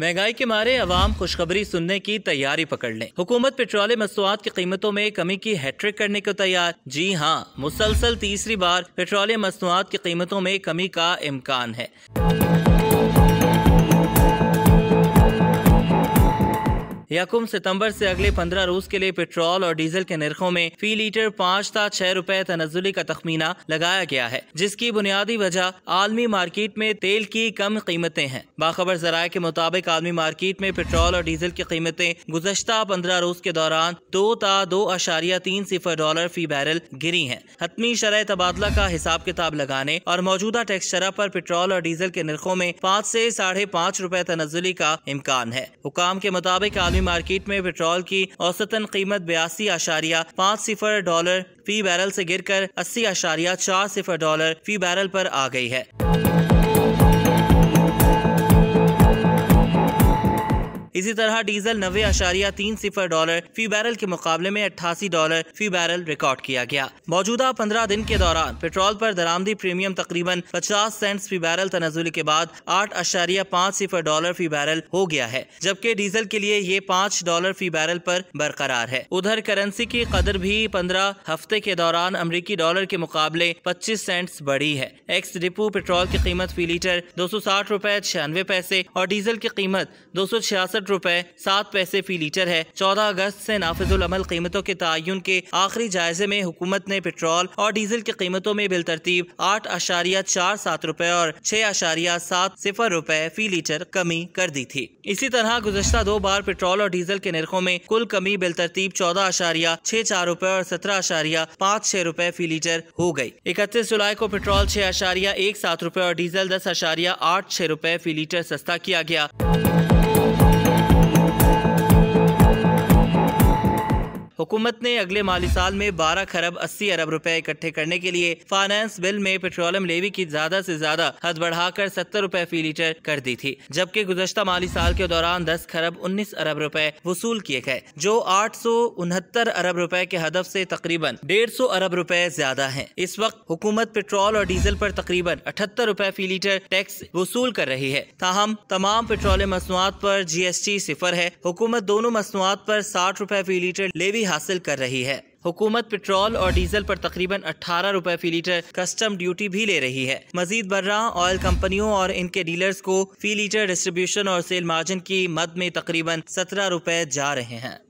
महंगाई के मारे अवाम खुशखबरी सुनने की तैयारी पकड़ लें हुकूमत पेट्रोलियम मसूआत की कीमतों में कमी की हैट्रिक करने को तैयार जी हाँ मुसलसल तीसरी बार पेट्रोलियम मसूआत की कीमतों में कमी का इम्कान है यकुम सितम्बर ऐसी अगले पंद्रह रोज के लिए पेट्रोल और डीजल के निरखों में फी लीटर पाँच था छह रूपए तनजुली का तखमीना लगाया गया है जिसकी बुनियादी वजह आलमी मार्केट में तेल की कम कीमतें हैं बाखबर जराये के मुताबिक आलमी मार्केट में पेट्रोल और डीजल की कीमतें गुजशत पंद्रह रोज के दौरान दो ता दो अशारिया तीन सिफर डॉलर फी बैरल गिरी है हतमी शरह तबादला का हिसाब किताब लगाने और मौजूदा टैक्स शरह पर पेट्रोल और डीजल के निरखों में पाँच ऐसी साढ़े पाँच रूपए तनजुली का इम्कान है हुकाम के मुताबिक आलमी आलमी मार्केट में पेट्रोल की औसतन कीमत बयासी आशारिया पाँच सिफर डॉलर फी बैरल से गिरकर अस्सी आशारिया चार सिफर डॉलर फी बैरल पर आ गई है इसी तरह डीजल नब्बे अशारिया तीन सिफर डॉलर फी बैरल के मुकाबले में अट्ठासी डॉलर फी बैरल रिकॉर्ड किया गया मौजूदा पंद्रह दिन के दौरान पेट्रोल पर दरामदी प्रीमियम तकरीबन पचास सेंट फी बैरल तनाजुल के बाद आठ अशारिया पाँच सिफर डॉलर फी बैरल हो गया है जबकि डीजल के लिए ये पाँच डॉलर फी बैरल आरोप बरकरार है उधर करेंसी की कदर भी पंद्रह हफ्ते के दौरान अमरीकी डॉलर के मुकाबले पच्चीस सेंट बढ़ी है एक्स डिपो पेट्रोल की कीमत फी लीटर दो सौ साठ रूपए छियानवे पैसे और डीजल की कीमत दो सौ छियासठ तिरसठ रूपए सात पैसे फी लीटर है चौदह अगस्त ऐसी नाफिजुलमल कीमतों के तयन के आखिरी जायजे में हुकूमत ने पेट्रोल और डीजल की कीमतों में तरतीब आठ अशारिया चार सात रूपए और छह अशारिया सात सिफर रूपए फी लीटर कमी कर दी थी इसी तरह गुजशत दो बार पेट्रोल और डीजल के निरखों में कुल कमी तरतीब चौदह अशारिया छह चार रूपए और सत्रह अशारिया पाँच छह रूपए फी लीटर हो गयी इकतीस जुलाई को पेट्रोल छह अशारिया एक सात रूपए और डीजल दस अशारिया आठ छह रूपए फी लीटर सस्ता किया गया हुकूमत ने अगले माली साल में बारह खरब अस्सी अरब रुपए इकट्ठे करने के लिए फाइनेंस बिल में पेट्रोलियम लेवी की ज्यादा से ज्यादा हद बढ़ाकर सत्तर रुपए फी लीटर कर दी थी जबकि गुजशत माली साल के दौरान दस खरब उन्नीस अरब रुपए वसूल किए गए जो आठ सौ उनहत्तर अरब रुपए के हदफ से तकरीबन डेढ़ सौ अरब रुपए ज्यादा है इस वक्त हुकूमत पेट्रोल और डीजल पर तकरीबन अठहत्तर रुपए फी लीटर टैक्स वसूल कर रही है ताहम तमाम पेट्रोलियम जी पर जीएसटी सिफर है हुकूमत दोनों मसनुआत पर साठ रुपए फी लीटर लेवी हासिल हासिल कर रही है हुकूमत पेट्रोल और डीजल पर तकरीबन अठारह रुपए फी लीटर कस्टम ड्यूटी भी ले रही है मजीद बर्रा ऑयल कंपनियों और इनके डीलर्स को फी लीटर डिस्ट्रीब्यूशन और सेल मार्जिन की मद में तकरीबन सत्रह रुपए जा रहे हैं